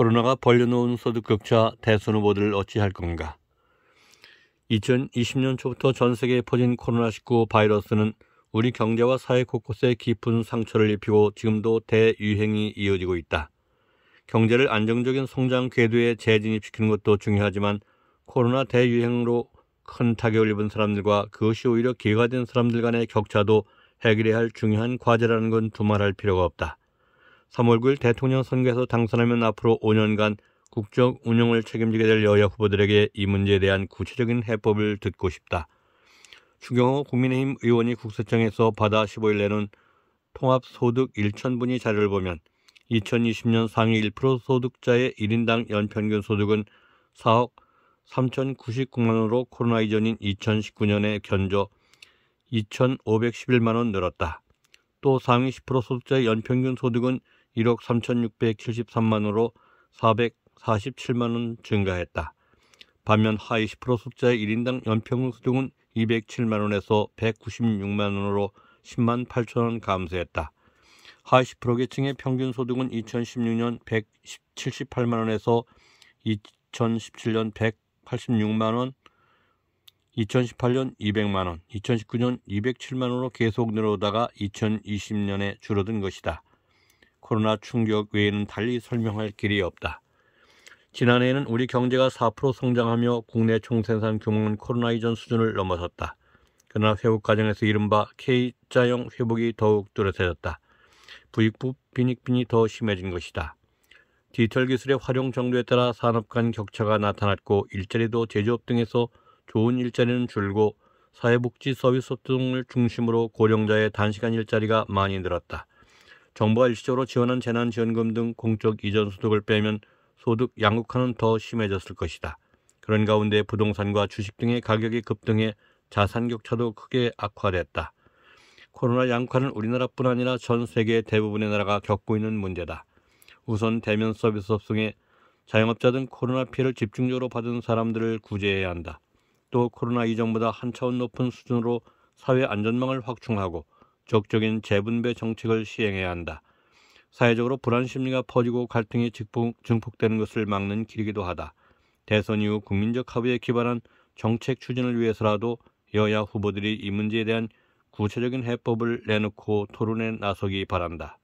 코로나가 벌려놓은 소득격차 대선 후보들 어찌할 건가? 2020년 초부터 전 세계에 퍼진 코로나19 바이러스는 우리 경제와 사회 곳곳에 깊은 상처를 입히고 지금도 대유행이 이어지고 있다. 경제를 안정적인 성장 궤도에 재진입시키는 것도 중요하지만 코로나 대유행으로 큰 타격을 입은 사람들과 그것이 오히려 기회가 된 사람들 간의 격차도 해결해야 할 중요한 과제라는 건 두말할 필요가 없다. 3월 9일 대통령 선거에서 당선하면 앞으로 5년간 국적 운영을 책임지게 될 여야 후보들에게 이 문제에 대한 구체적인 해법을 듣고 싶다. 추경호 국민의힘 의원이 국세청에서 받아 15일 내는 통합소득 1천분위 자료를 보면 2020년 상위 1% 소득자의 1인당 연평균 소득은 4억 3,099만 원으로 코로나 이전인 2019년에 견조 2,511만 원 늘었다. 또 상위 10% 소득자의 연평균 소득은 1억 3,673만으로 447만원 증가했다. 반면 하위 10% 숫자의 1인당 연평균 수중은 207만원에서 196만원으로 10만 8천원 감소했다. 하위 10% 계층의 평균 소득은 2016년 178만원에서 2017년 186만원, 2018년 200만원, 2019년 207만원으로 계속 늘어오다가 2020년에 줄어든 것이다. 코로나 충격 외에는 달리 설명할 길이 없다. 지난해에는 우리 경제가 4% 성장하며 국내 총생산 규모는 코로나 이전 수준을 넘어섰다. 그러나 회복 과정에서 이른바 K자형 회복이 더욱 뚜렷해졌다. 부익부 빈익빈이 더 심해진 것이다. 디지털 기술의 활용 정도에 따라 산업 간 격차가 나타났고 일자리도 제조업 등에서 좋은 일자리는 줄고 사회복지 서비스 업 등을 중심으로 고령자의 단시간 일자리가 많이 늘었다. 정부가 일시적으로 지원한 재난지원금 등 공적 이전 소득을 빼면 소득 양극화는 더 심해졌을 것이다. 그런 가운데 부동산과 주식 등의 가격이 급등해 자산 격차도 크게 악화됐다. 코로나 양극화는 우리나라뿐 아니라 전 세계 대부분의 나라가 겪고 있는 문제다. 우선 대면 서비스 업종에 자영업자 등 코로나 피해를 집중적으로 받은 사람들을 구제해야 한다. 또 코로나 이전보다 한 차원 높은 수준으로 사회 안전망을 확충하고 적극적인 재분배 정책을 시행해야 한다. 사회적으로 불안 심리가 퍼지고 갈등이 증폭되는 것을 막는 길이기도 하다. 대선 이후 국민적 합의에 기반한 정책 추진을 위해서라도 여야 후보들이 이 문제에 대한 구체적인 해법을 내놓고 토론에 나서기 바란다.